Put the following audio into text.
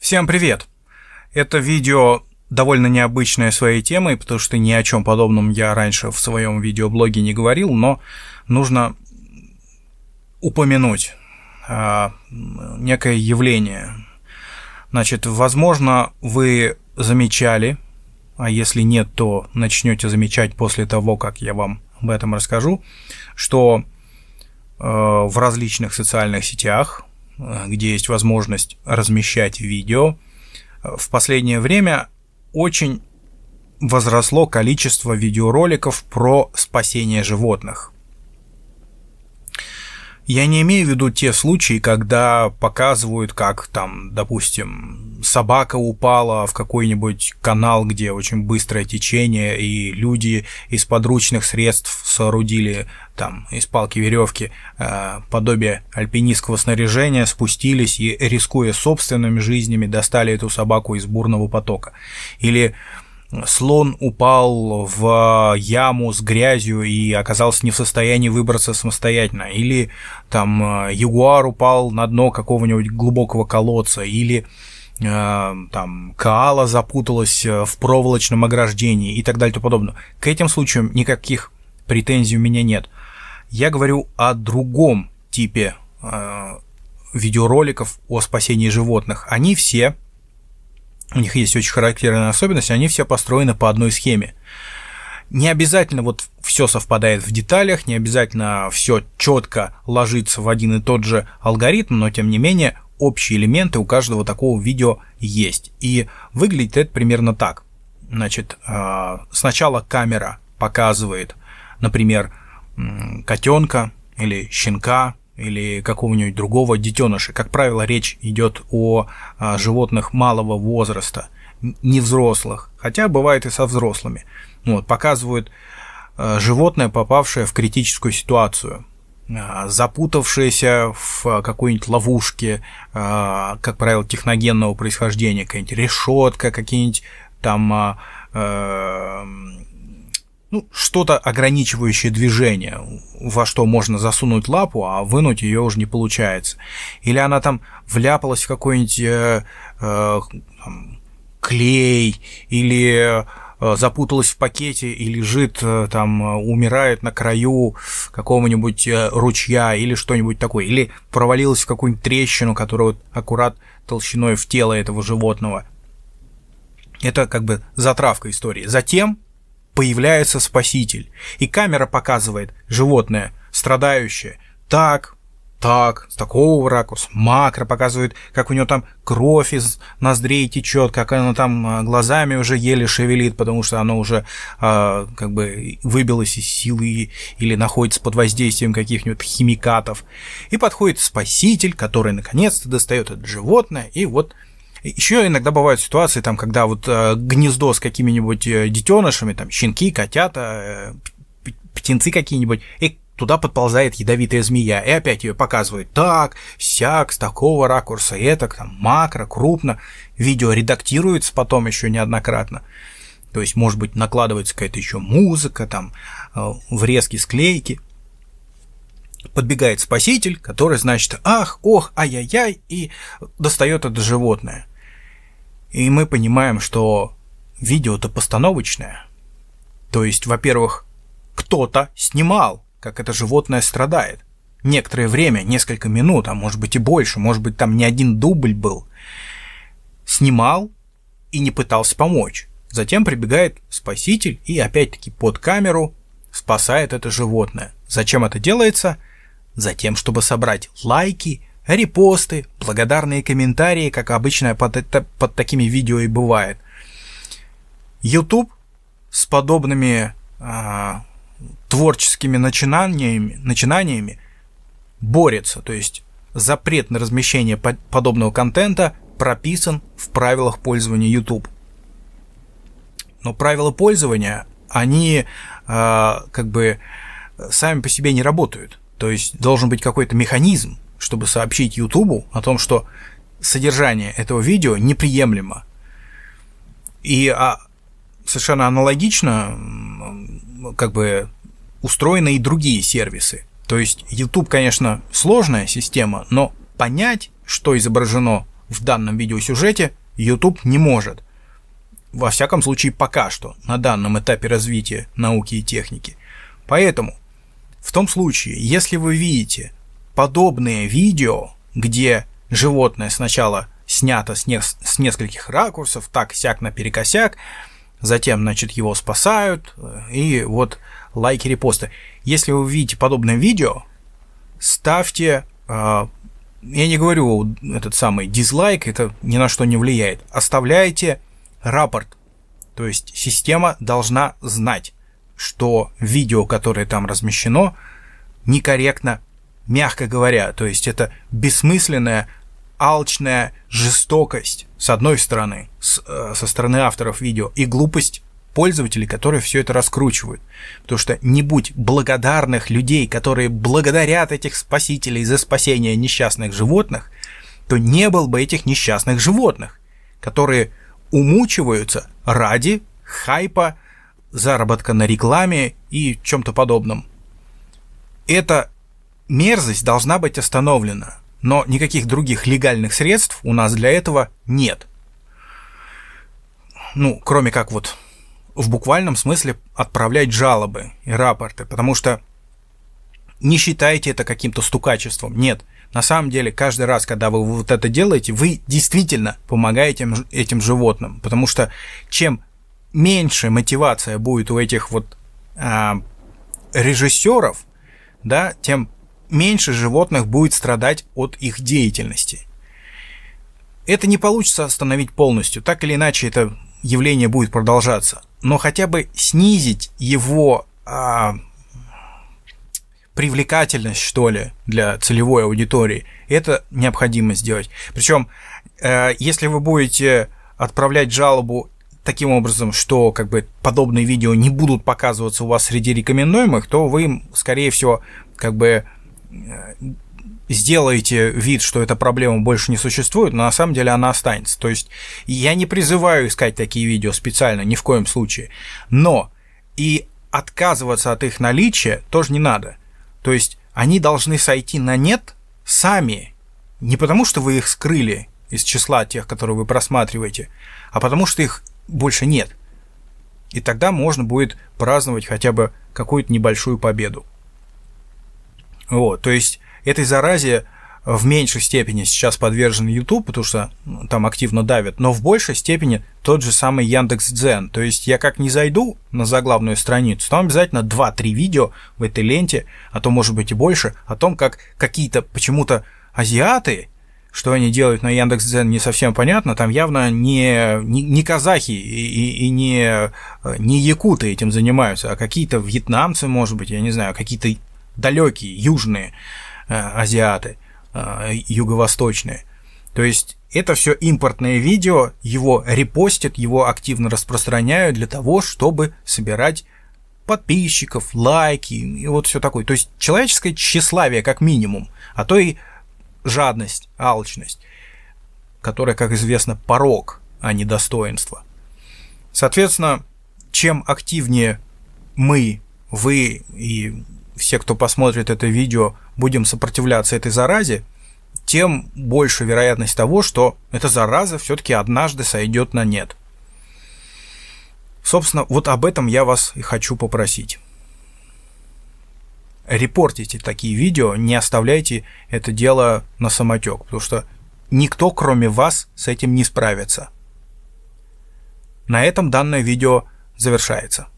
Всем привет! Это видео довольно необычное своей темой, потому что ни о чем подобном я раньше в своем видеоблоге не говорил, но нужно упомянуть а, некое явление. Значит, возможно, вы замечали, а если нет, то начнете замечать после того, как я вам об этом расскажу, что э, в различных социальных сетях, где есть возможность размещать видео, в последнее время очень возросло количество видеороликов про спасение животных. Я не имею в виду те случаи, когда показывают, как там, допустим, собака упала в какой-нибудь канал, где очень быстрое течение, и люди из подручных средств соорудили там из палки веревки э, подобие альпинистского снаряжения, спустились и, рискуя собственными жизнями, достали эту собаку из бурного потока. Или слон упал в яму с грязью и оказался не в состоянии выбраться самостоятельно, или там э, ягуар упал на дно какого-нибудь глубокого колодца, или э, там Каала запуталась э, в проволочном ограждении и так далее и тому подобное. К этим случаям никаких претензий у меня нет. Я говорю о другом типе э, видеороликов о спасении животных. Они все у них есть очень характерная особенность, они все построены по одной схеме. Не обязательно вот все совпадает в деталях, не обязательно все четко ложится в один и тот же алгоритм, но тем не менее общие элементы у каждого такого видео есть. И выглядит это примерно так. Значит, а, сначала камера показывает, например, котенка или щенка, или какого-нибудь другого детеныша. Как правило, речь идет о а, животных малого возраста, не взрослых, хотя бывает и со взрослыми. Вот, показывают а, животное, попавшее в критическую ситуацию, а, запутавшееся в какой-нибудь ловушке, как правило, техногенного происхождения, какая-нибудь решетка, какие-нибудь там эм, ну, что-то ограничивающее движение, во что можно засунуть лапу, а вынуть ее уже не получается. Или она там вляпалась в какой-нибудь э, э, клей, или э, запуталась в пакете и лежит э, там, умирает на краю какого-нибудь э, ручья или что-нибудь такое, или провалилась в какую-нибудь трещину, которая вот аккурат толщиной в тело этого животного. Это как бы затравка истории. Затем появляется спаситель, и камера показывает животное, страдающее, так, так, с такого ракурса, макро показывает, как у него там кровь из ноздрей течет, как оно там а, глазами уже еле шевелит, потому что оно уже э, как бы выбилось из силы или находится под воздействием каких-нибудь химикатов. И подходит спаситель, который наконец-то достает это животное, и вот еще иногда бывают ситуации, там, когда вот э, гнездо с какими-нибудь э, детенышами, там, щенки, котята, э, птенцы какие-нибудь, и туда подползает ядовитая змея, и опять ее показывают так, сяк, с такого ракурса, и это, там, макро, крупно, видео редактируется потом еще неоднократно. То есть, может быть, накладывается какая-то еще музыка, там, врезки, склейки. Подбегает спаситель, который, значит, ах, ох, ай-яй-яй, и достает это животное. И мы понимаем, что видео-то постановочное. То есть, во-первых, кто-то снимал, как это животное страдает. Некоторое время, несколько минут, а может быть и больше, может быть там не один дубль был. Снимал и не пытался помочь. Затем прибегает спаситель и опять-таки под камеру спасает это животное. Зачем это делается? Затем, чтобы собрать лайки – репосты, благодарные комментарии, как обычно под, это, под такими видео и бывает. YouTube с подобными э, творческими начинаниями, начинаниями борется, то есть запрет на размещение под, подобного контента прописан в правилах пользования YouTube. Но правила пользования, они э, как бы сами по себе не работают. То есть должен быть какой-то механизм, чтобы сообщить Ютубу о том, что содержание этого видео неприемлемо. И а, совершенно аналогично как бы устроены и другие сервисы. То есть YouTube, конечно, сложная система, но понять, что изображено в данном видеосюжете, YouTube не может. Во всяком случае, пока что, на данном этапе развития науки и техники. Поэтому, в том случае, если вы видите подобные видео, где животное сначала снято с, не, с нескольких ракурсов, так сяк наперекосяк, затем, значит, его спасают, э, и вот лайки, репосты. Если вы видите подобное видео, ставьте, э, я не говорю этот самый дизлайк, это ни на что не влияет, оставляйте рапорт, то есть система должна знать, что видео, которое там размещено, некорректно мягко говоря. То есть это бессмысленная, алчная жестокость, с одной стороны, с, э, со стороны авторов видео, и глупость пользователей, которые все это раскручивают. Потому что не будь благодарных людей, которые благодарят этих спасителей за спасение несчастных животных, то не было бы этих несчастных животных, которые умучиваются ради хайпа, заработка на рекламе и чем-то подобном. Это Мерзость должна быть остановлена, но никаких других легальных средств у нас для этого нет. Ну, кроме как вот в буквальном смысле отправлять жалобы и рапорты, потому что не считайте это каким-то стукачеством. Нет, на самом деле каждый раз, когда вы вот это делаете, вы действительно помогаете этим животным, потому что чем меньше мотивация будет у этих вот а, режиссеров, да, тем меньше животных будет страдать от их деятельности. Это не получится остановить полностью, так или иначе это явление будет продолжаться, но хотя бы снизить его а, привлекательность, что ли, для целевой аудитории, это необходимо сделать. Причем, э, если вы будете отправлять жалобу таким образом, что как бы подобные видео не будут показываться у вас среди рекомендуемых, то вы, скорее всего, как бы Э, сделаете вид, что эта проблема больше не существует, но на самом деле она останется. То есть я не призываю искать такие видео специально, ни в коем случае. Но и отказываться от их наличия тоже не надо. То есть они должны сойти на нет сами, не потому что вы их скрыли из числа тех, которые вы просматриваете, а потому что их больше нет. И тогда можно будет праздновать хотя бы какую-то небольшую победу. Вот, то есть этой заразе в меньшей степени сейчас подвержен YouTube, потому что ну, там активно давят, но в большей степени тот же самый Яндекс Дзен. То есть я как не зайду на заглавную страницу, там обязательно 2-3 видео в этой ленте, а то может быть и больше, о том, как какие-то почему-то азиаты, что они делают на Яндекс Дзен, не совсем понятно. Там явно не, не, не казахи и, и, и не, э, не якуты этим занимаются, а какие-то вьетнамцы, может быть, я не знаю, какие-то далекие, южные э, азиаты, э, юго-восточные. То есть это все импортное видео, его репостят, его активно распространяют для того, чтобы собирать подписчиков, лайки и вот все такое. То есть человеческое тщеславие как минимум, а то и жадность, алчность, которая, как известно, порог, а не достоинство. Соответственно, чем активнее мы, вы и все, кто посмотрит это видео, будем сопротивляться этой заразе, тем больше вероятность того, что эта зараза все-таки однажды сойдет на нет. Собственно, вот об этом я вас и хочу попросить. Репортите такие видео, не оставляйте это дело на самотек, потому что никто, кроме вас, с этим не справится. На этом данное видео завершается.